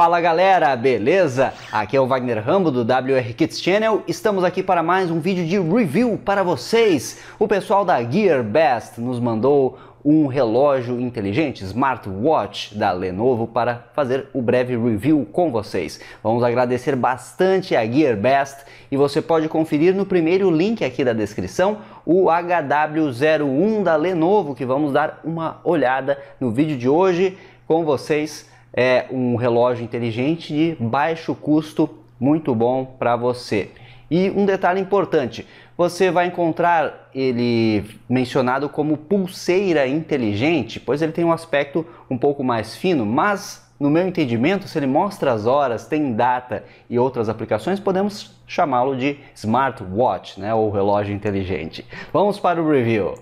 Fala galera, beleza? Aqui é o Wagner Rambo do WR Kids Channel. Estamos aqui para mais um vídeo de review para vocês. O pessoal da Gear Best nos mandou um relógio inteligente, smartwatch da Lenovo para fazer o breve review com vocês. Vamos agradecer bastante a GearBest e você pode conferir no primeiro link aqui da descrição o HW01 da Lenovo que vamos dar uma olhada no vídeo de hoje com vocês é um relógio inteligente de baixo custo, muito bom para você. E um detalhe importante, você vai encontrar ele mencionado como pulseira inteligente, pois ele tem um aspecto um pouco mais fino, mas no meu entendimento, se ele mostra as horas, tem data e outras aplicações, podemos chamá-lo de smartwatch, né, ou relógio inteligente. Vamos para o review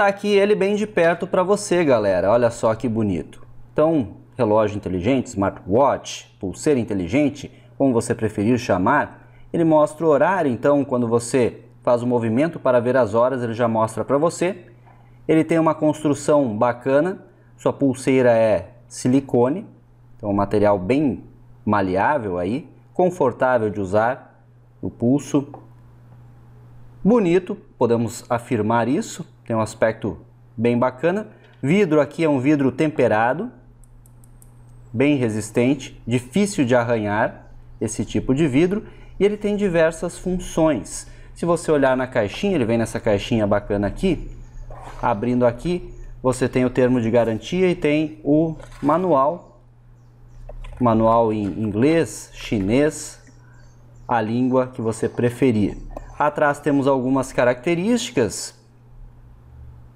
tá aqui ele bem de perto para você, galera. Olha só que bonito. Então, relógio inteligente, smartwatch, pulseira inteligente, como você preferir chamar, ele mostra o horário, então quando você faz o um movimento para ver as horas, ele já mostra para você. Ele tem uma construção bacana, sua pulseira é silicone, então um material bem maleável aí, confortável de usar, o pulso bonito, podemos afirmar isso, tem um aspecto bem bacana. Vidro aqui é um vidro temperado, bem resistente, difícil de arranhar esse tipo de vidro e ele tem diversas funções. Se você olhar na caixinha, ele vem nessa caixinha bacana aqui, abrindo aqui, você tem o termo de garantia e tem o manual, manual em inglês, chinês, a língua que você preferir. Atrás temos algumas características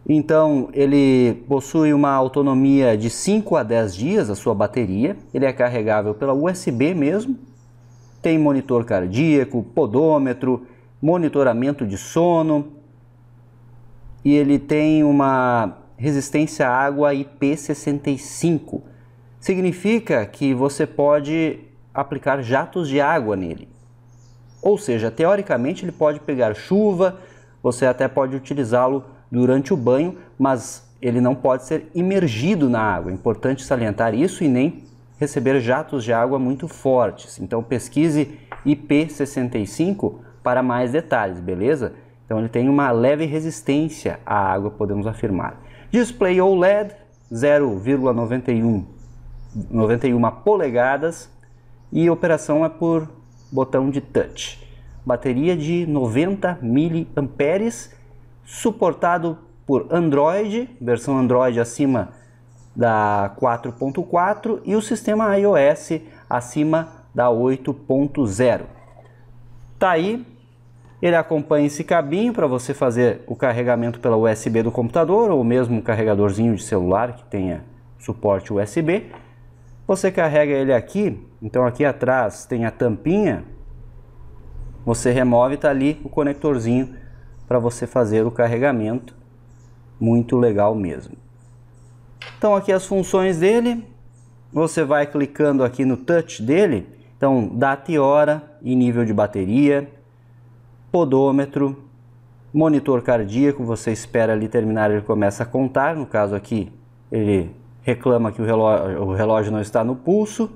então, ele possui uma autonomia de 5 a 10 dias, a sua bateria. Ele é carregável pela USB mesmo. Tem monitor cardíaco, podômetro, monitoramento de sono. E ele tem uma resistência à água IP65. Significa que você pode aplicar jatos de água nele. Ou seja, teoricamente ele pode pegar chuva, você até pode utilizá-lo durante o banho, mas ele não pode ser imergido na água. É importante salientar isso e nem receber jatos de água muito fortes. Então pesquise IP65 para mais detalhes, beleza? Então ele tem uma leve resistência à água, podemos afirmar. Display OLED 0,91 91 polegadas e operação é por botão de touch. Bateria de 90 miliamperes suportado por Android, versão Android acima da 4.4 e o sistema iOS acima da 8.0. Tá aí, ele acompanha esse cabinho para você fazer o carregamento pela USB do computador ou mesmo um carregadorzinho de celular que tenha suporte USB. Você carrega ele aqui, então aqui atrás tem a tampinha, você remove e está ali o conectorzinho para você fazer o carregamento. Muito legal mesmo. Então aqui as funções dele, você vai clicando aqui no touch dele, então data e hora e nível de bateria, podômetro, monitor cardíaco, você espera ali terminar, ele começa a contar, no caso aqui ele reclama que o relógio, o relógio não está no pulso,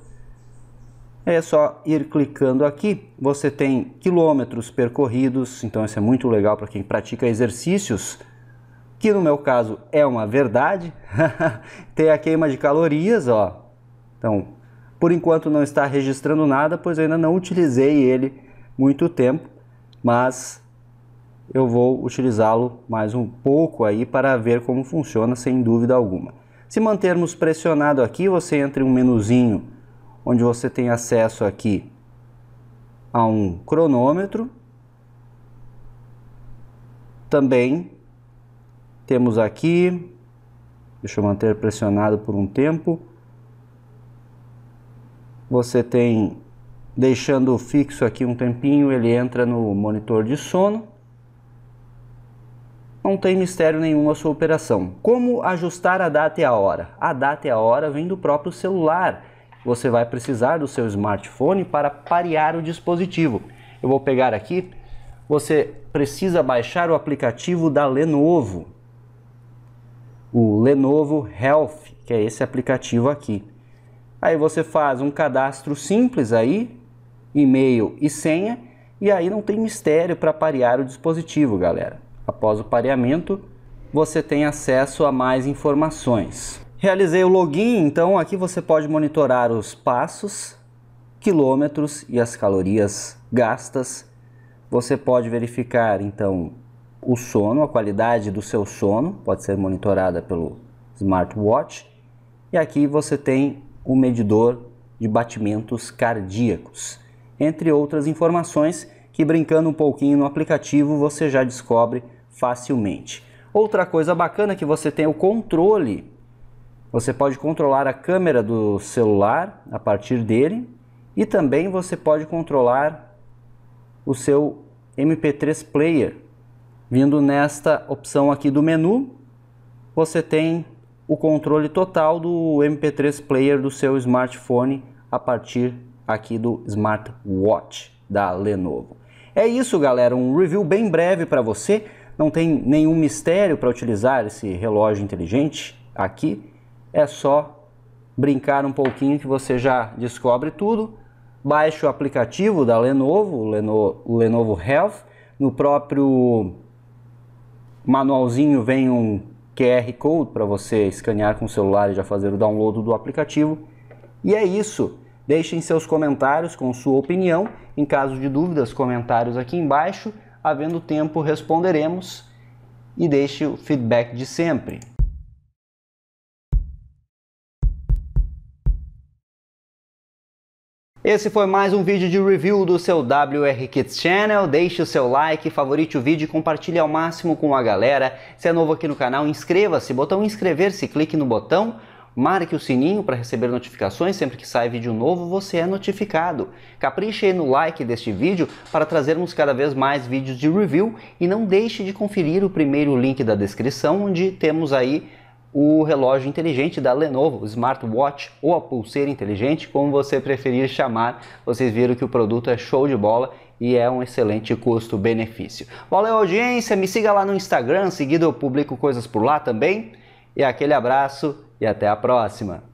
é só ir clicando aqui, você tem quilômetros percorridos, então isso é muito legal para quem pratica exercícios, que no meu caso é uma verdade. tem a queima de calorias, ó. Então, por enquanto não está registrando nada, pois eu ainda não utilizei ele muito tempo, mas eu vou utilizá-lo mais um pouco aí para ver como funciona sem dúvida alguma. Se mantermos pressionado aqui, você entra em um menuzinho onde você tem acesso aqui a um cronômetro. Também temos aqui, deixa eu manter pressionado por um tempo, você tem, deixando fixo aqui um tempinho, ele entra no monitor de sono. Não tem mistério nenhum a sua operação. Como ajustar a data e a hora? A data e a hora vem do próprio celular você vai precisar do seu smartphone para parear o dispositivo. Eu vou pegar aqui, você precisa baixar o aplicativo da Lenovo, o Lenovo Health, que é esse aplicativo aqui. Aí você faz um cadastro simples aí, e-mail e senha, e aí não tem mistério para parear o dispositivo, galera. Após o pareamento, você tem acesso a mais informações. Realizei o login, então aqui você pode monitorar os passos, quilômetros e as calorias gastas. Você pode verificar então o sono, a qualidade do seu sono, pode ser monitorada pelo smartwatch. E aqui você tem o medidor de batimentos cardíacos, entre outras informações que brincando um pouquinho no aplicativo você já descobre facilmente. Outra coisa bacana é que você tem o controle você pode controlar a câmera do celular a partir dele e também você pode controlar o seu MP3 player. Vindo nesta opção aqui do menu, você tem o controle total do MP3 player do seu smartphone a partir aqui do smartwatch da Lenovo. É isso, galera, um review bem breve para você. Não tem nenhum mistério para utilizar esse relógio inteligente aqui é só brincar um pouquinho que você já descobre tudo. Baixe o aplicativo da Lenovo, o Lenovo, Health. No próprio manualzinho vem um QR Code para você escanear com o celular e já fazer o download do aplicativo. E é isso. Deixem seus comentários com sua opinião. Em caso de dúvidas, comentários aqui embaixo. Havendo tempo, responderemos. E deixe o feedback de sempre. Esse foi mais um vídeo de review do seu WR Kids Channel. Deixe o seu like, favorite o vídeo e compartilhe ao máximo com a galera. Se é novo aqui no canal, inscreva-se, botão inscrever-se, clique no botão Marque o sininho para receber notificações sempre que sai vídeo novo, você é notificado. Capriche aí no like deste vídeo para trazermos cada vez mais vídeos de review e não deixe de conferir o primeiro link da descrição onde temos aí o relógio inteligente da Lenovo, o smartwatch ou a pulseira inteligente, como você preferir chamar. Vocês viram que o produto é show de bola e é um excelente custo-benefício. Valeu audiência, me siga lá no Instagram, seguido eu publico coisas por lá também. E aquele abraço e até a próxima.